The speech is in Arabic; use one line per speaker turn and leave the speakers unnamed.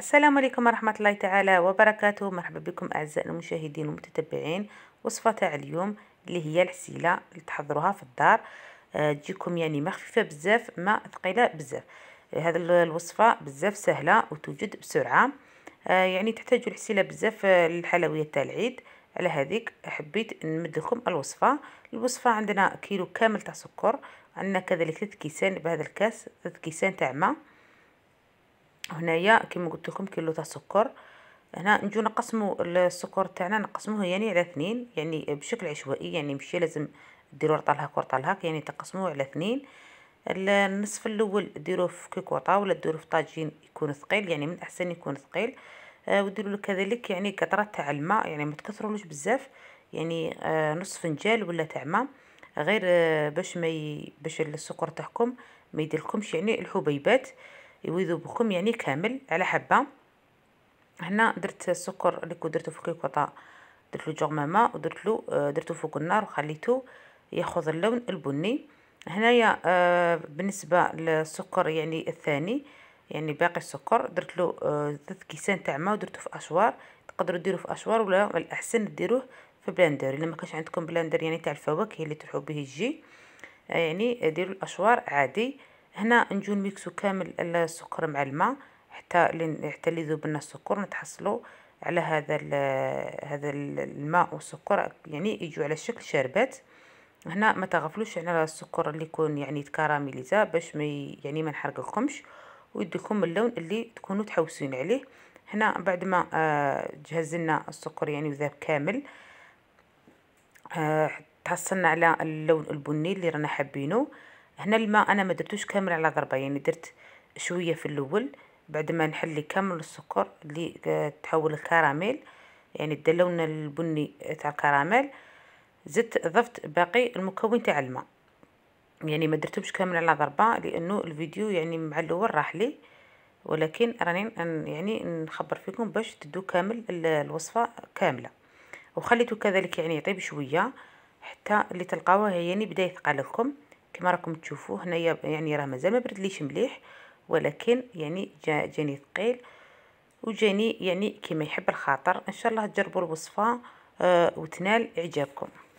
السلام عليكم ورحمة الله تعالى وبركاته مرحبا بكم أعزائي المشاهدين والمتتبعين وصفة تاع اليوم اللي هي الحسيلة اللي تحضروها في الدار آه، تجيكم يعني ما خفيفة بزاف ما ثقيلة بزاف آه، هذه الوصفة بزاف سهلة وتوجد بسرعة آه، يعني تحتاج الحسيلة بزاف للحلويات تاع العيد على هذيك حبيت نمد لكم الوصفة الوصفة عندنا كيلو كامل تاع سكر عندنا كذلك ثلاث كيسان بهذا الكاس ثلاث كيسان تاع ماء هنايا كما قلت لكم كيلو تاع سكر هنا نجو نقسمو السكر تاعنا نقسموه يعني على اثنين يعني بشكل عشوائي يعني ماشي لازم ديرو رطالهاك ورطالهاك يعني تقسموه على اثنين النصف الاول ديروه في كيكوطه ولا ديروه في طاجين يكون ثقيل يعني من الاحسن يكون ثقيل آه وديروا له كذلك يعني كثره تاع الماء يعني ما تكثرولوش بزاف يعني آه نص فنجان ولا تاع ماء غير آه باش ما ي... باش السكر تاعكم ما يديرلكمش يعني الحبيبات يذوبكم يعني كامل على حبه هنا درت السكر اللي كنت درته في كيكوطا درت له جغمامه ودرت له آه، درته فوق النار وخليته ياخذ اللون البني هنايا آه، بالنسبه للسكر يعني الثاني يعني باقي السكر درت له آه، ثلاث كيسان تاع ما ودرته في اشوار تقدروا ديروه في اشوار ولا الاحسن ديروه في بلاندر الا ما كانش عندكم بلاندر يعني تاع الفواكه اللي تروحوا به يجي يعني ديروا الاشوار عادي هنا نجو نميكسو كامل السكر مع الماء حتى حتى اللي يذوب لنا السكر نتحصلوا على هذا هذا الماء والسكر يعني يجوا على شكل شربات هنا ما تغفلوش على السكر اللي يكون يعني تكراميليزا باش ما يعني ما نحرقكمش ويديكم اللون اللي تكونوا تحوسين عليه هنا بعد ما آه، جهزنا السكر يعني وذاب كامل تحصلنا آه، على اللون البني اللي رانا حابينه هنا الماء انا ما درتوش كامل على ضربه يعني درت شويه في الاول بعد ما نحلي كامل السكر اللي تحول الكراميل يعني دا اللون البني تاع الكراميل زدت ضفت باقي المكون تاع الماء يعني ما درتهمش كامل على ضربه لانه الفيديو يعني مع الاول راح لي ولكن راني يعني نخبر فيكم باش تدو كامل الوصفه كامله وخليته كذلك يعني يطيب شويه حتى اللي تلقاوه يعني بدا يثقل لكم كما راكم تشوفوا هنايا يعني راه مازال ما بردليش مليح ولكن يعني جا جاني ثقيل وجاني يعني كما يحب الخاطر ان شاء الله تجربوا الوصفه آه وتنال اعجابكم